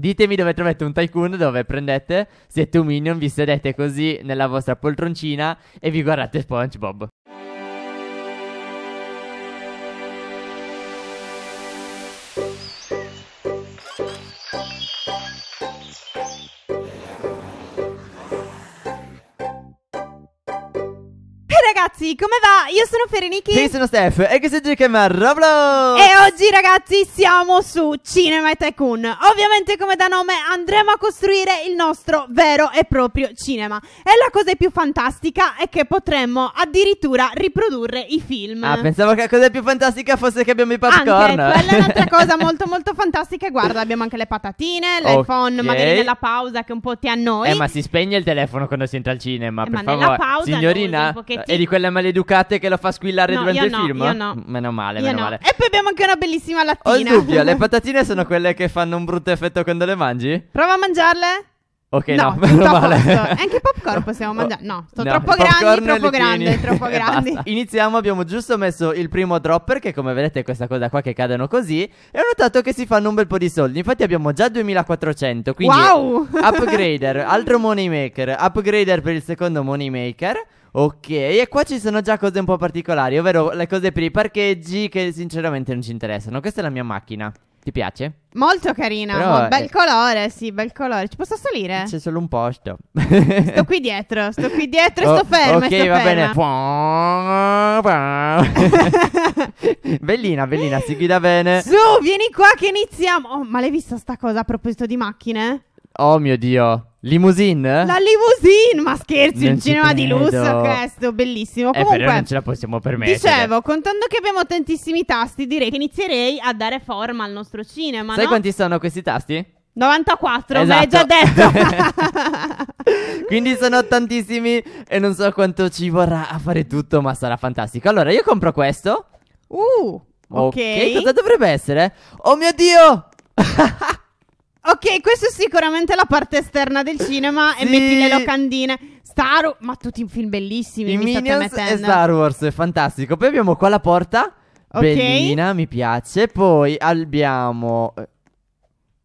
Ditemi dove trovate un tycoon dove prendete, siete un minion, vi sedete così nella vostra poltroncina e vi guardate SpongeBob. ragazzi, come va? Io sono Ferenichi. Io sono Steph e che siete che Roblox. E oggi ragazzi siamo su Cinema Tycoon. Ovviamente come da nome andremo a costruire il nostro vero e proprio cinema. E la cosa più fantastica è che potremmo addirittura riprodurre i film. Ah, pensavo che la cosa più fantastica fosse che abbiamo i popcorn. Anche, quella è un'altra cosa molto molto fantastica. Guarda, abbiamo anche le patatine, l'iPhone, okay. magari nella pausa che un po' ti annoi. Eh, ma si spegne il telefono quando si entra al cinema, eh, per ma favore. Pausa, Signorina, no, è di quella maleducate che lo fa squillare no, durante il no, film? Io no. Mm, meno male, io meno no. male. E poi abbiamo anche una bellissima lattina. Ho il dubbio, le patatine sono quelle che fanno un brutto effetto quando le mangi? Prova a mangiarle. Ok, no, no meno male. Anche popcorn possiamo mangiare. No, sono no, troppo grandi, troppo grandi, troppo grandi. Iniziamo, abbiamo giusto messo il primo dropper che come vedete è questa cosa qua che cadono così e ho notato che si fanno un bel po' di soldi. Infatti abbiamo già 2400, quindi wow! upgrader, altro money maker, upgrader per il secondo money maker Ok, e qua ci sono già cose un po' particolari, ovvero le cose per i parcheggi che sinceramente non ci interessano. Questa è la mia macchina. Ti piace? Molto carina, Però, oh, bel eh, colore, sì, bel colore. Ci posso salire? C'è solo un posto. sto qui dietro, sto qui dietro oh, e sto fermo. Ok, sto va ferma. bene. bellina, bellina, si guida bene. Su, vieni qua che iniziamo. Oh, ma l'hai vista sta cosa a proposito di macchine? Oh mio Dio. Limousine? La limousine, ma scherzi, non un cinema credo. di lusso questo, bellissimo. Eh, Comunque, non ce la possiamo permettere. Dicevo, contando che abbiamo tantissimi tasti, direi che inizierei a dare forma al nostro cinema. Sai no? quanti sono questi tasti? 94, esatto. me l'hai già esatto. detto. Quindi sono tantissimi e non so quanto ci vorrà a fare tutto, ma sarà fantastico. Allora, io compro questo. Uh, ok. okay cosa dovrebbe essere? Oh mio Dio! Ok, questa è sicuramente la parte esterna del cinema e metti le locandine. Star Wars, ma tutti in film bellissimi I mi state mettendo. e mettendo. Star Wars, è fantastico. Poi abbiamo qua la porta. Ok. Bellina, mi piace. Poi abbiamo eh,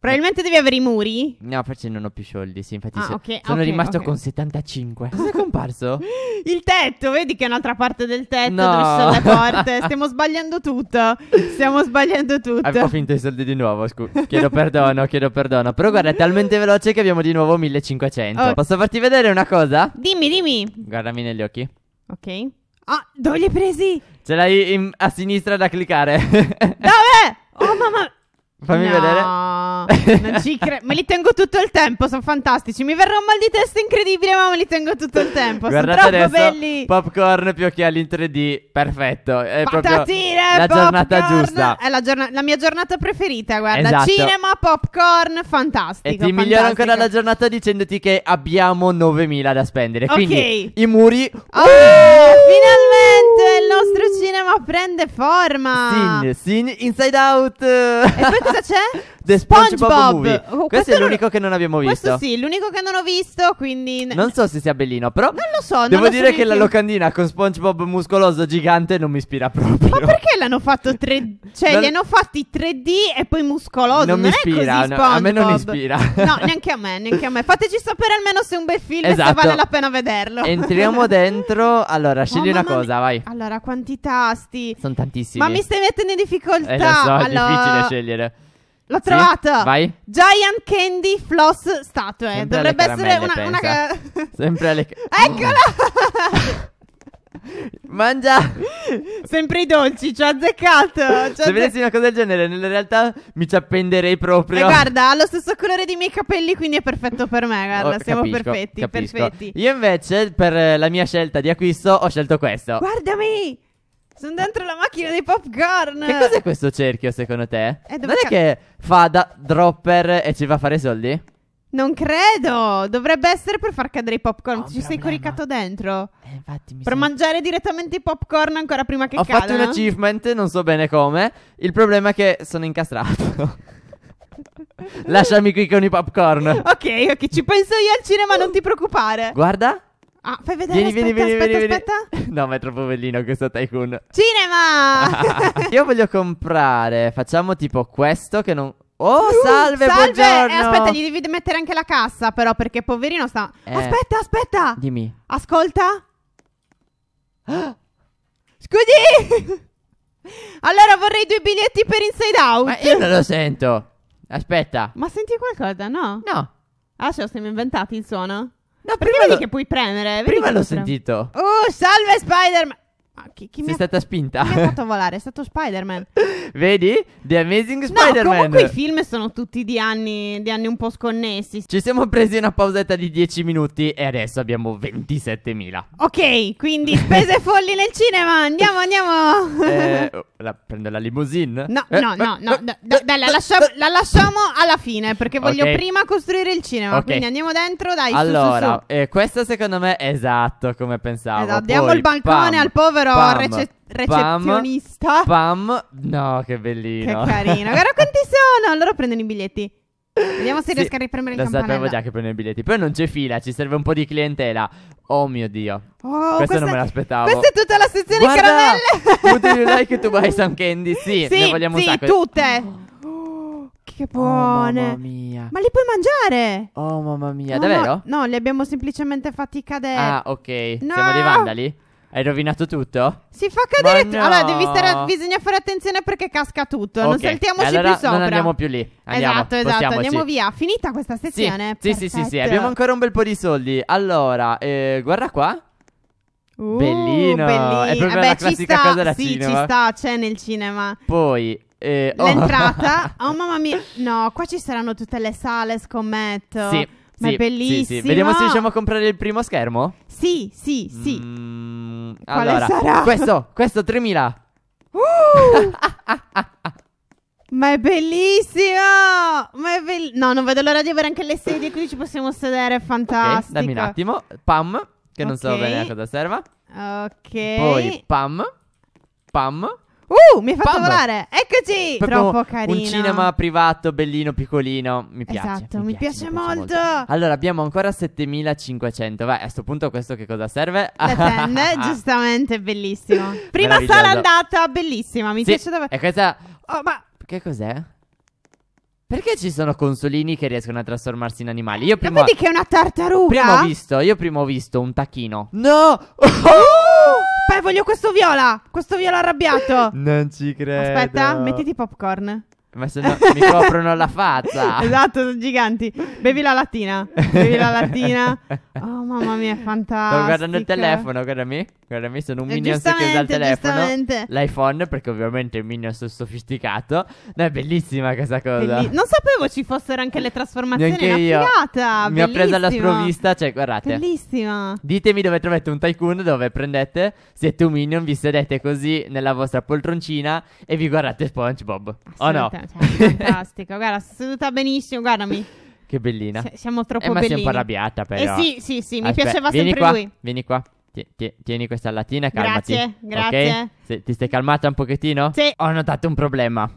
Probabilmente devi avere i muri. No, perché non ho più soldi. Sì, infatti Ah, so- ok, sono ok, rimasto ok. con 75. Cosa è comparso? Il tetto, vedi che è un'altra parte del tetto No. dove sono le porte. Stiamo sbagliando tutto. Stiamo sbagliando tutto. Ho finto i soldi di nuovo. scu- chiedo perdono, chiedo perdono. Però guarda, è talmente veloce che abbiamo di nuovo 1500. Ok. Posso farti vedere una cosa? Dimmi, dimmi. Guardami negli occhi. Ok. Ah, dove li hai presi? Ce l'hai in- a sinistra da cliccare. Dove? Oh mamma, Fammi no, vedere. Non ci credo. Me li tengo tutto il tempo, sono fantastici. Mi verrà un mal di testa incredibile, ma me li tengo tutto il tempo. Guardate sono troppo belli. Popcorn più occhiali in 3D, perfetto. È Patatine, la popcorn. giornata giusta. È la, giorna- la, mia giornata preferita, guarda. Esatto. Cinema, popcorn, fantastico. E ti fantastico. migliora ancora la giornata dicendoti che abbiamo 9000 da spendere. Okay. Quindi i muri. Oh, finalmente il nostro cinema prende forma. Sin, sin, inside out. E poi 多少钱？The SpongeBob, SpongeBob. Oh, movie. Oh, questo, questo è l'unico non... che non abbiamo visto. Questo sì, l'unico che non ho visto, quindi Non so se sia bellino, però Non lo so, Devo lo dire so che la locandina con SpongeBob muscoloso gigante non mi ispira proprio. Ma perché l'hanno fatto 3D? Cioè, non... li hanno fatti 3D e poi muscoloso, non, non mi ispira, no, a me non ispira. No, neanche a me, neanche a me. Fateci sapere almeno se è un bel film esatto. e se esatto. vale la pena vederlo. Entriamo dentro. Allora, scegli oh, una cosa, mi... vai. Allora, quanti tasti? Sono tantissimi. Ma mi stai mettendo in difficoltà. Eh, lo so, allora... è difficile scegliere. L'ho sì? trovata! Vai. Giant Candy Floss Statue. Sempre Dovrebbe essere una. una Sempre alle. Eccola! Mangia! Sempre i dolci, ci ho azzeccato. C'ho Se vedessi una cosa del genere, nella realtà mi ci appenderei proprio. E guarda, ha lo stesso colore dei miei capelli, quindi è perfetto per me. Guarda, oh, siamo perfetti, perfetti. Io invece, per la mia scelta di acquisto, ho scelto questo. Guardami! Sono dentro la macchina dei popcorn. Che cos'è questo cerchio secondo te? Eh, non è che fa da dropper e ci va a fare i soldi? Non credo. Dovrebbe essere per far cadere i popcorn. Ho oh, Ci un sei coricato dentro. Eh, infatti mi Per sembra- mangiare direttamente i popcorn ancora prima che Ho cadano. fatto un achievement, non so bene come. Il problema è che sono incastrato. Lasciami qui con i popcorn. Ok, ok, ci penso io al cinema, non ti preoccupare. Guarda, Ah, fai vedere, vieni, aspetta, vieni, aspetta, vieni, aspetta, aspetta. No, ma è troppo bellino questo tycoon. Cinema! Ah, io voglio comprare, facciamo tipo questo che non... Oh, uh, salve, eh, buongiorno! Eh, aspetta, gli devi mettere anche la cassa però, perché poverino sta... Eh, aspetta, aspetta! Dimmi. Ascolta. Scusi! allora vorrei due biglietti per Inside Out. Ma io non lo sento. Aspetta. Ma senti qualcosa, no? No. Ah, ce lo siamo inventati il suono? No, prima vedi lo... che puoi premere. Vedi Prima l'ho sentito. Oh, salve Spider-Man. Ma chi, chi Sei mi stata ha... spinta. Chi mi ha fatto volare? È stato Spider-Man. Vedi? The Amazing Spider-Man. No, comunque i film sono tutti di anni, di anni un po' sconnessi. Ci siamo presi una pausetta di 10 minuti e adesso abbiamo 27.000. Ok, quindi spese folli nel cinema. Andiamo, andiamo. eh, Oh, la, prende la limousine? No, eh, no, no, no. D- d- lascia- la lasciamo alla fine perché voglio okay. prima costruire il cinema. Okay. Quindi andiamo dentro, dai. Allora, su, su, su. Eh, questo secondo me è esatto come pensavo. Esatto, Poi, diamo il balcone pam, al povero pam, rece- recezionista. Pam, pam, no, che bellino. Che carino. guarda quanti sono? allora prendono i biglietti. Vediamo se sì, riesco a riprendere il campanello. Lo sapevo già che prendono i biglietti. Poi non c'è fila, ci serve un po' di clientela. Oh mio dio. Oh, questo questa, non me l'aspettavo. Questa è tutta la sezione Guarda, caramelle. Tutte le like tu buy some candy. Sì, sì ne vogliamo sì, un sacco. tutte. che buone. Oh, mamma mia. Ma li puoi mangiare? Oh mamma mia, no, davvero? No, no, li abbiamo semplicemente fatti cadere. Ah, ok. No. Siamo dei vandali? Hai rovinato tutto? Si fa cadere tutto. No. Allora, devi stare a- bisogna fare attenzione perché casca tutto. Non Ok, saltiamoci allora più sopra. Non andiamo più lì. Andiamo, esatto, esatto. Andiamo via. Finita questa sezione. sì, sì, sì, sì, Perfetto. abbiamo ancora un bel po' di soldi. Allora, eh, guarda qua. Uh, Bellino. È proprio Vabbè, la eh classica ci sta, cosa da sì, cinema. ci sta, c'è nel cinema. Poi eh, oh. L'entrata. Oh, mamma mia. No, qua ci saranno tutte le sale, scommetto. Sì. Ma è sì, sì, sì. Vediamo se riusciamo a comprare il primo schermo. Sì, sì, sì. Mm, quale allora, sarà? Questo, questo 3000. Uh! Ma è bellissimo! Ma è be- no, non vedo l'ora di avere anche le sedie, qui ci possiamo sedere, è fantastico. Okay, dammi un attimo. Pam, che okay. non so bene a cosa serva. Ok. Poi Pam. Pam. Uh, mi hai fatto Pam! volare! Eccoci! Proprio Troppo carino. Un cinema privato, bellino, piccolino. Mi piace. Esatto, mi, piace, mi piace molto. molto. Allora, abbiamo ancora 7500. Vai, a questo punto questo che cosa serve? La ten, giustamente, bellissimo. Prima sala andata, bellissima. Mi sì, piace davvero. E questa... Oh, ma... Che cos'è? Perché ci sono consolini che riescono a trasformarsi in animali? Io prima. Ma vedi che è una tartaruga? Prima ho visto, io prima ho visto un tacchino. No! Oh! voglio questo viola. Questo viola arrabbiato. Non ci credo. Aspetta, mettiti popcorn. Ma se no mi coprono la faccia. Esatto, sono giganti. Bevi la lattina. Bevi la lattina. Oh, mamma mia, è fantastico. Sto guardando il telefono, guardami. Guardami, sono un eh, minion che usa il telefono. L'iPhone, perché ovviamente il minion sono sofisticato. No, è bellissima questa cosa. Belli- non sapevo ci fossero anche le trasformazioni. Neanche io. Figata, mi ha preso alla sprovvista. Cioè, guardate. Bellissima. Ditemi dove trovate un tycoon, dove prendete. Siete un minion, vi sedete così nella vostra poltroncina e vi guardate SpongeBob. O no? cioè, fantastica. Guarda, seduta benissimo, guardami. Che bellina. S- siamo troppo eh, ma bellini. sei un po' arrabbiata, però. Eh sì, sì, sì, mi Aspe- piaceva vieni sempre qua, lui. Vieni qua. tieni questa latina e calmati. Grazie, grazie. Okay? Se- ti stai calmata un pochettino? Sì. Ho notato un problema.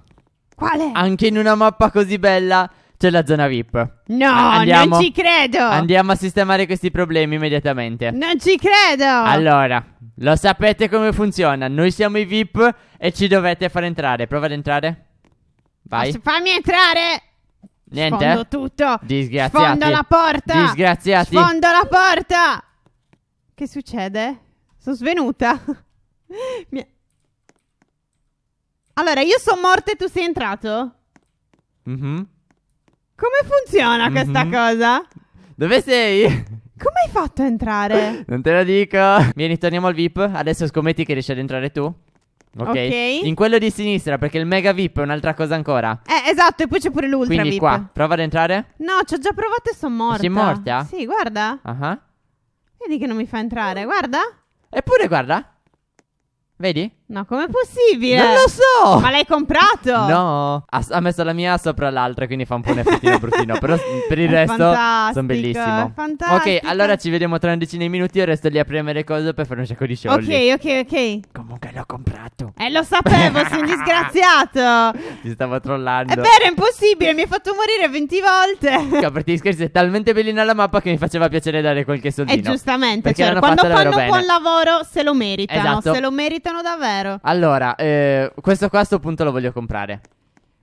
Quale? Anche in una mappa così bella c'è la zona VIP. No, ah, Andiamo. non ci credo. Andiamo a sistemare questi problemi immediatamente. Non ci credo. Allora, lo sapete come funziona. Noi siamo i VIP e ci dovete far entrare. Prova ad entrare. Vai. Posso fammi entrare! Niente. Sfondo tutto. Disgraziati. Sfondo la porta. Disgraziati. Sfondo la porta. Che succede? Sono svenuta. Mi... Allora, io sono morta e tu sei entrato? mm Come funziona mm-hmm. questa cosa? Dove sei? Come hai fatto a entrare? non te lo dico. Vieni, torniamo al VIP. Adesso scommetti che riesci ad entrare tu. Okay? ok? In quello di sinistra, perché il mega VIP è un'altra cosa ancora. Eh, esatto, e poi c'è pure l'ultra Quindi VIP. qua, prova ad entrare. No, ci ho già provato e sono morta. Sei morta? Sì, guarda. Uh-huh. Vedi che non mi fa entrare, guarda. Eppure guarda. Vedi? No, com'è possibile? Non lo so! Ma l'hai comprato? No, ha, ha messo la mia sopra l'altra, quindi fa un po' un effettino bruttino. Però per il è resto sono bellissimo. Fantastico. Ok, allora ci vediamo tra una decina di minuti. Io resto lì a premere cose per fare un sacco di show. Ok, ok, ok. Comunque l'ho comprato. Eh, lo sapevo, sei un disgraziato. Ti stavo trollando. È vero, è impossibile, mi hai fatto morire 20 volte. ti scherzi, è talmente bellina la mappa che mi faceva piacere dare qualche soldino. E eh, giustamente, perché cioè, quando fanno un buon lavoro se lo meritano. Esatto. Se lo meritano davvero vero. Allora, eh, questo qua a sto punto lo voglio comprare.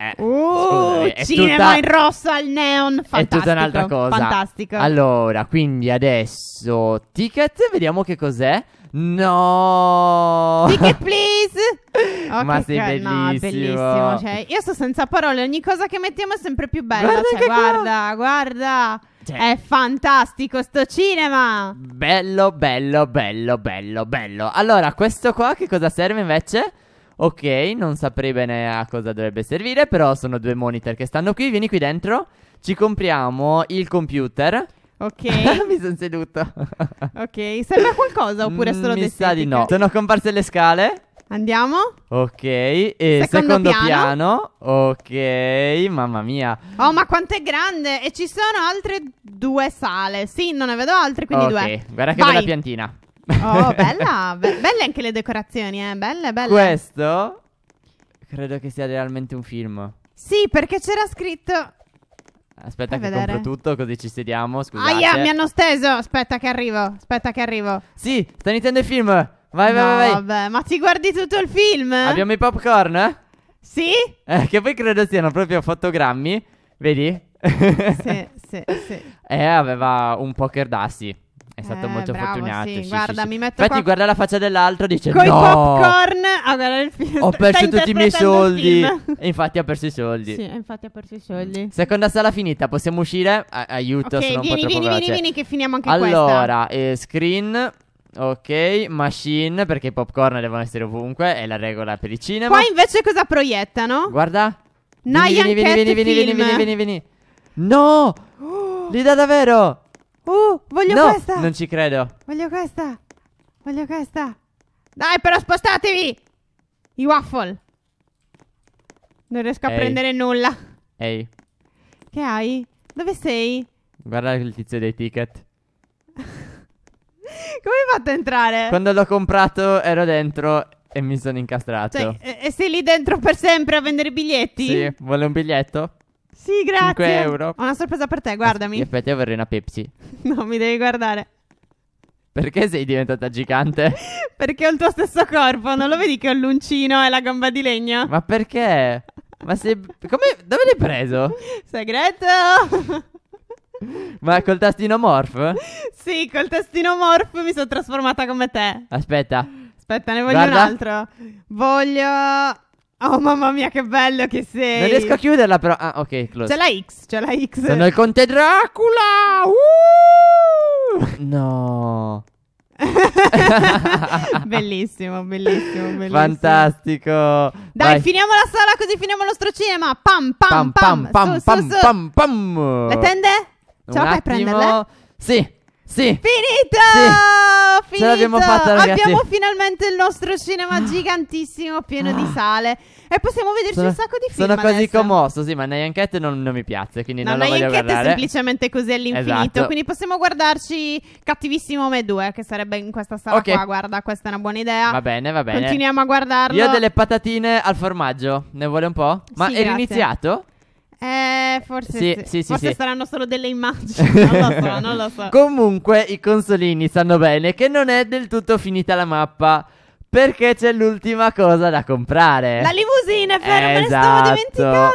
Eh, uh, scusami, cinema tutta, in rosso al neon, fantastico. È tutta un'altra cosa. Fantastico. Allora, quindi adesso ticket, vediamo che cos'è. No, Pick please. Oh, Ma sei bellissimo. No, bellissimo. Cioè, io sto senza parole. Ogni cosa che mettiamo è sempre più bella. Guarda, cioè, guarda, co- guarda. Cioè, è fantastico sto cinema. Bello, bello, bello, bello, bello. Allora, questo qua che cosa serve invece? Ok, non saprei bene a cosa dovrebbe servire, però sono due monitor che stanno qui. Vieni qui dentro. Ci compriamo il computer. Ok. mi sono seduto. ok, serve a qualcosa oppure è mm, solo Mi sa di no. Sono comparse le scale. Andiamo? Ok, e secondo, secondo piano. piano. Ok, mamma mia. Oh, ma quanto è grande! E ci sono altre due sale. Sì, non ne vedo altre, quindi okay. due. Ok, guarda che Vai. bella piantina. Oh, bella. Be- belle anche le decorazioni, eh. Belle, belle. Questo credo che sia realmente un film. Sì, perché c'era scritto Aspetta Fai che vedere. compro tutto così ci sediamo, scusate. Aia, mi hanno steso. Aspetta che arrivo. Aspetta che arrivo. Sì, sta iniziando il film. Vai, vai, no, vai. Vabbè, ma ti guardi tutto il film? Abbiamo i popcorn? Eh? Sì? Eh, che poi credo siano proprio fotogrammi. Vedi? sì, sì, sì. E eh, aveva un poker d'assi. È stato eh, molto bravo, fortunato. Sì. Sì, guarda, sì, mi metto Infatti, qua... guarda la faccia dell'altro e dice: Coi no, popcorn a ah, guardare il film. Ho perso tutti i miei soldi. E infatti, ha perso i soldi. Sì, infatti, ha perso i soldi. Seconda sala finita, possiamo uscire? A- aiuto, okay, sono vieni, un po' vieni, vieni, vieni, che finiamo anche allora, questa. Allora, eh, screen. Ok, machine, perché i popcorn devono essere ovunque, è la regola per il cinema. Qua invece cosa proiettano? Guarda. Vieni, vieni, vieni, vieni, vieni, vieni, vieni, vieni, vieni. No! Oh. L'idea davvero! Uh, voglio no, questa. Non ci credo. Voglio questa. Voglio questa. Dai, però spostatevi. I waffle. Non riesco a Ehi. prendere nulla. Ehi. Che hai? Dove sei? Guarda il tizio dei ticket. Come hai fatto a entrare? Quando l'ho comprato ero dentro e mi sono incastrato. Cioè, e, e sei lì dentro per sempre a vendere i biglietti? Sì, vuole un biglietto? Sì, grazie. 5 euro. Ho una sorpresa per te, guardami. In effetti vorrei una Pepsi. non mi devi guardare. Perché sei diventata gigante? perché ho il tuo stesso corpo, non lo vedi che ho il l'uncino e la gamba di legno? Ma perché? Ma sei... Come... Dove l'hai preso? Segreto! Ma col tastino morph? Sì, col tastino morph mi sono trasformata come te. Aspetta. Aspetta, ne voglio Guarda. un altro. Voglio... Oh mamma mia che bello che sei Non riesco a chiuderla però Ah ok close C'è la X C'è la X Sono il conte Dracula uh! No bellissimo, bellissimo, bellissimo, Fantastico. Dai, Vai. finiamo la sala così finiamo il nostro cinema. Pam pam pam pam pam pam, su, pam, pam, pam, pam. Le tende? Ce Un la fai a prenderle? Sì. Sì. Finito! Sì. Finito! Ce l'abbiamo fatta, ragazzi. Abbiamo finalmente il nostro cinema gigantissimo, pieno di ah. sale. E possiamo vederci sono, un sacco di film. Sono quasi adesso. commosso, sì, ma Nyanchette non, non mi piace, quindi no, non lo voglio guardare. è semplicemente così all'infinito. Esatto. Quindi possiamo guardarci Cattivissimo Me 2, che sarebbe in questa sala okay. qua. Guarda, questa è una buona idea. Va bene, va bene. Continuiamo a guardarlo. Io ho delle patatine al formaggio. Ne vuole un po'? Ma sì, è grazie. riniziato? Eh, forse sì, sì. sì forse sì, saranno solo delle immagini. Non lo so, non lo so. Comunque i consolini sanno bene che non è del tutto finita la mappa. Perché c'è l'ultima cosa da comprare. La limousine, Fer, esatto. me ne stavo dimenticando.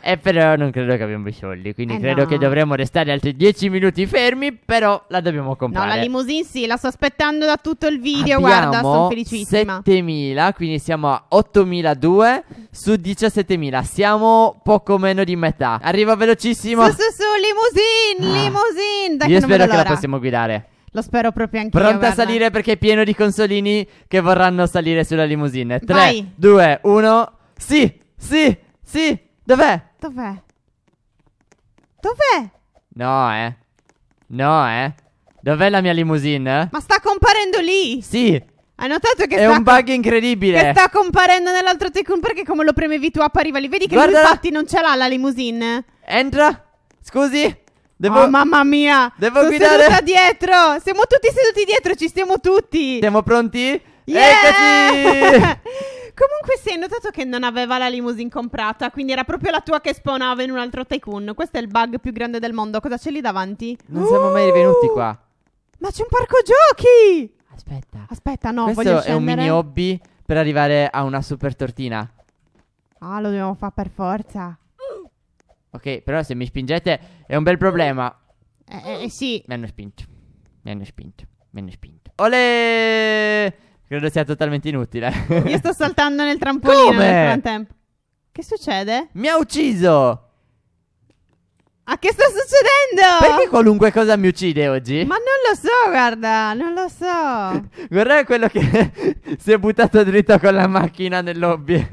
Eh, però non credo che abbiamo i soldi, quindi Eh, credo no. che dovremmo restare altri 10 minuti fermi, però la dobbiamo comprare. No, la limousine sì, la sto aspettando da tutto il video, guarda, sono felicissima. 7000, quindi siamo a 8002 su 17000. Siamo poco meno di metà. Arriva velocissimo. Su, su, su, limousine, Ah. limousine. Dai, Io non spero vedo che la possiamo guidare. Lo spero proprio anch'io. Pronta a salire perché è pieno di consolini che vorranno salire sulla limousine. 3, Vai. 2, 1. Sì, sì, sì. Dov'è? Dov'è? Dov'è? No, eh. No, eh. Dov'è la mia limousine? Ma sta comparendo lì! Sì, Hai notato che è sta un bug incredibile. Che sta comparendo nell'altro tycoon perché come lo premevi tu appariva lì. Vedi che Guarda là. infatti non ce l'ha la limousine. Entra. Scusi. Devo... Oh mamma mia! Devo Sono guidare? seduta dietro! Siamo tutti seduti dietro, ci stiamo tutti! Siamo pronti? Yeah! Eccoci! Comunque si è notato che non aveva la limousine comprata, quindi era proprio la tua che spawnava in un altro tycoon. Questo è il bug più grande del mondo. Cosa c'è lì davanti? Non siamo mai venuti uh! qua. Ma c'è un parco giochi! Aspetta. Aspetta, no, Questo voglio scendere. Questo è un mini hobby per arrivare a una super tortina. Ah, lo dobbiamo fare per forza. Ok, però se mi spingete è un bel problema. Eh, eh, eh sì. Mi hanno spinto. Mi hanno spinto. Mi hanno spinto. Olè! Credo sia totalmente inutile. Io sto saltando nel trampolino Come? nel frattempo. Che succede? Mi ha ucciso! Ma ah, che sta succedendo? Perché qualunque cosa mi uccide oggi? Ma non lo so, guarda, non lo so. guarda quello che si è buttato dritto con la macchina nel lobby.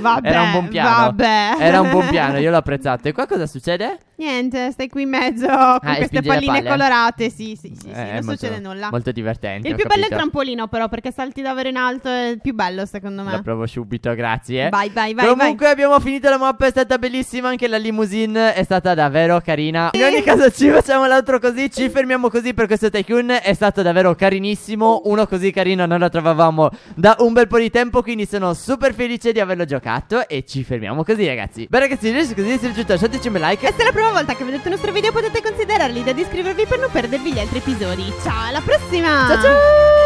Vabbè, era un buon piano. Vabbè. Era un buon piano, io l'ho apprezzato. E qua cosa succede? Niente, stai qui in mezzo ah, con ah, queste palline colorate. Sì, sì, sì, sì eh, non molto, succede nulla. Molto divertente. Il più capito. bello è il trampolino, però, perché salti davvero in alto è il più bello, secondo me. Lo provo subito, grazie. Vai, vai, vai. Comunque vai. abbiamo finito la mappa, è stata bellissima. Anche la limousine è stata davvero carina. In ogni caso, ci facciamo l'altro così. Ci fermiamo così per questo tycoon. È stato davvero carinissimo. Uno così carino non lo trovavamo da un bel po' di tempo. Quindi sono super felice di averlo giocato toccato e ci fermiamo così ragazzi Beh ragazzi adesso così vi siete giunti lasciateci un like E se è la prima volta che vedete il nostro video potete considerare l'idea di iscrivervi per non perdervi gli altri episodi Ciao alla prossima Ciao ciao